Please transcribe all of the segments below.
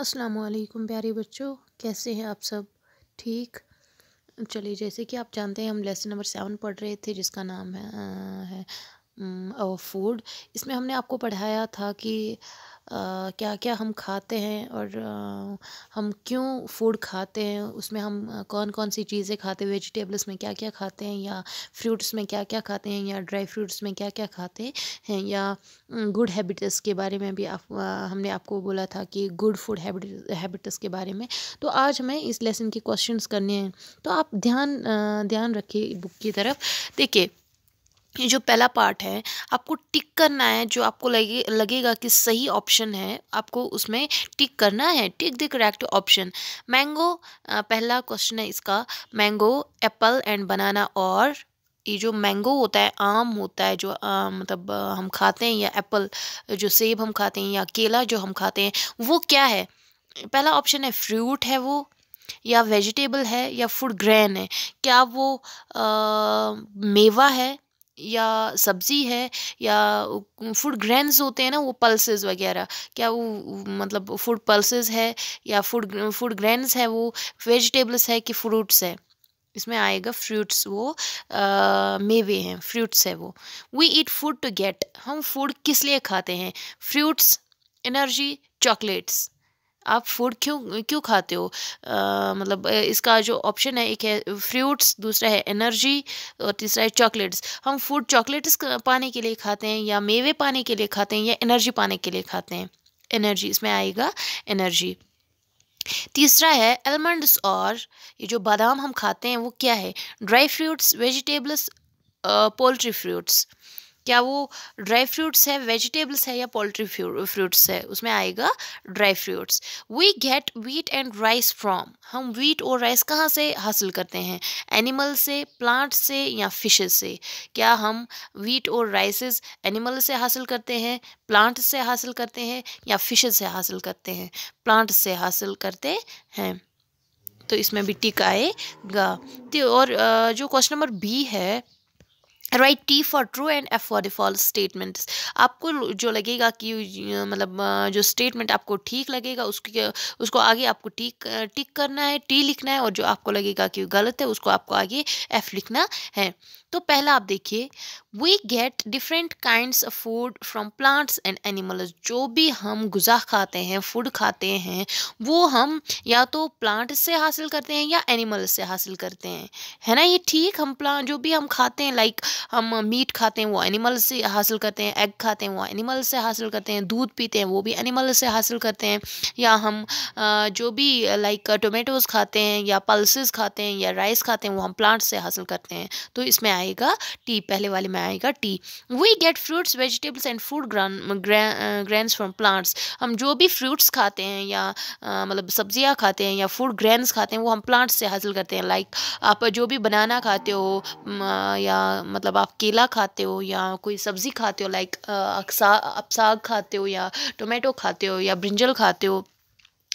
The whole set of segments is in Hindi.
अस्सलाम वालेकुम प्यारे बच्चों कैसे हैं आप सब ठीक चलिए जैसे कि आप जानते हैं हम लेसन नंबर सेवन पढ़ रहे थे जिसका नाम है, आ, है फूड इसमें हमने आपको पढ़ाया था कि क्या क्या हम खाते हैं और हम क्यों फूड खाते हैं उसमें हम कौन कौन सी चीज़ें खाते हैं वेजिटेबल्स में क्या क्या खाते हैं या फ्रूट्स में क्या क्या खाते हैं या ड्राई फ्रूट्स में क्या क्या खाते हैं या गुड हैबिट्स के बारे में भी आप हमने आपको बोला था कि गुड फूड हैबिट्स के बारे में तो आज हमें इस लेसन के क्वेश्चन करने हैं तो आप ध्यान ध्यान रखिए बुक की तरफ देखिए ये जो पहला पार्ट है आपको टिक करना है जो आपको लगे लगेगा कि सही ऑप्शन है आपको उसमें टिक करना है tick the correct option mango पहला क्वेश्चन है इसका मैंगो एप्पल एंड बनाना और ये जो मैंगो होता है आम होता है जो आ, मतलब हम खाते हैं या एप्पल जो सेब हम खाते हैं या केला जो हम खाते हैं वो क्या है पहला ऑप्शन है फ्रूट है वो या वेजिटेबल है या फूड ग्रैन है क्या वो आ, मेवा है या सब्ज़ी है या फूड ग्रेन्स होते हैं ना वो पल्सेस वगैरह क्या वो मतलब फूड पल्सेस है या फूड फूड ग्रेन्स है वो वेजिटेबल्स है कि फ्रूट्स है इसमें आएगा फ्रूट्स वो आ, मेवे हैं फ्रूट्स है वो we eat food to get हम फूड किस लिए खाते हैं फ्रूट्स एनर्जी चॉकलेट्स आप फूड क्यों क्यों खाते हो आ, मतलब इसका जो ऑप्शन है एक है फ्रूट्स दूसरा है एनर्जी और तीसरा है चॉकलेट्स हम फूड चॉकलेट्स पाने के लिए खाते हैं या मेवे पाने के लिए खाते हैं या एनर्जी पाने के लिए खाते हैं एनर्जी इसमें आएगा एनर्जी तीसरा है एलमंड्स और ये जो बादाम हम खाते हैं वो क्या है dry fruits vegetables poultry fruits क्या वो ड्राई फ्रूट्स है वेजिटेबल्स है या पोल्ट्री फ्रूट्स है उसमें आएगा dry fruits we get wheat and rice from हम वीट और राइस कहाँ से हासिल करते हैं एनिमल से प्लांट से या फिश से क्या हम वीट और राइसेस एनिमल से हासिल करते हैं प्लांट से हासिल करते हैं या फिश से हासिल करते हैं प्लांट से हासिल करते हैं तो इसमें भी टिक आएगा तो और जो क्वेश्चन नंबर बी है write T for true and F for the false statements आपको जो लगेगा कि मतलब जो स्टेटमेंट आपको ठीक लगेगा उसके उसको आगे आपको टिक टिक करना है टी लिखना है और जो आपको लगेगा कि गलत है उसको आपको आगे एफ लिखना है तो पहला आप देखिए we get different kind of food from plants and animals जो भी हम गुजा खाते हैं फूड खाते हैं वो हम या तो प्लांट से हासिल करते हैं या एनिमल से हासिल करते हैं है ना ये ठीक हम प्लांट जो भी हम खाते हैं लाइक like, हम मीट खाते हैं वो एनिमल से हासिल करते हैं एग खाते हैं वो एनिमल से हासिल करते हैं दूध पीते हैं वो भी एनिमल से हासिल करते हैं या हम जो भी लाइक टोमेटोज़ खाते हैं या पल्सेस खाते हैं या राइस खाते हैं वो हम प्लांट्स से हासिल करते हैं तो इसमें आएगा टी पहले वाले में आएगा T we get fruits vegetables and food grains from plants हम जो भी फ्रूट्स खाते हैं या मतलब सब्जियाँ खाते हैं या फूड ग्रैंड खाते हैं वो हम प्लांट्स से हासिल करते हैं लाइक आप जो भी बनाना खाते हो या मतलब आप केला खाते हो या कोई सब्ज़ी खाते हो लाइक आप साग खाते हो या टोमेटो खाते हो या ब्रिंजल खाते हो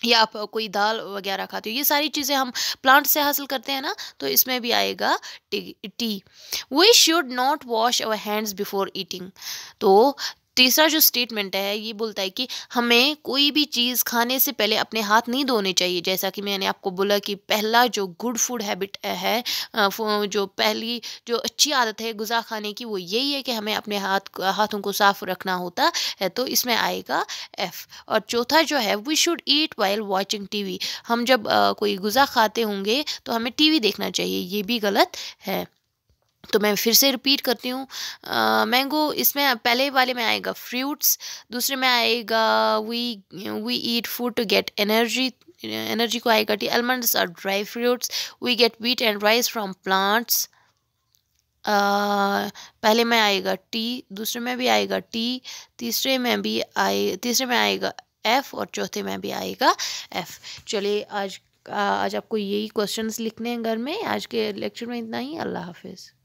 या आप कोई दाल वगैरह खाते हो ये सारी चीज़ें हम प्लांट से हासिल करते हैं ना तो इसमें भी आएगा T T we should not wash our hands before eating तो तीसरा जो स्टेटमेंट है ये बोलता है कि हमें कोई भी चीज़ खाने से पहले अपने हाथ नहीं धोने चाहिए जैसा कि मैंने आपको बोला कि पहला जो गुड फूड हैबिट है जो पहली जो अच्छी आदत है गुजा खाने की वो यही है कि हमें अपने हाथ हाथों को साफ रखना होता है तो इसमें आएगा एफ और चौथा जो है we should eat while watching T हम जब आ, कोई गुजा खाते होंगे तो हमें टी देखना चाहिए ये भी गलत है तो मैं फिर से रिपीट करती हूँ मैंगो इसमें पहले वाले में आएगा फ्रूट्स दूसरे में आएगा we we eat food to get energy energy को आएगा टी एलमंड्स और dry fruits we get wheat and rice from plants पहले में आएगा टी दूसरे में भी आएगा टी तीसरे में भी आए तीसरे में आएगा एफ़ और चौथे में भी आएगा एफ़ चलिए आज आज आपको यही क्वेश्चंस लिखने हैं घर में आज के लेक्चर में इतना ही अल्लाह हाफिज़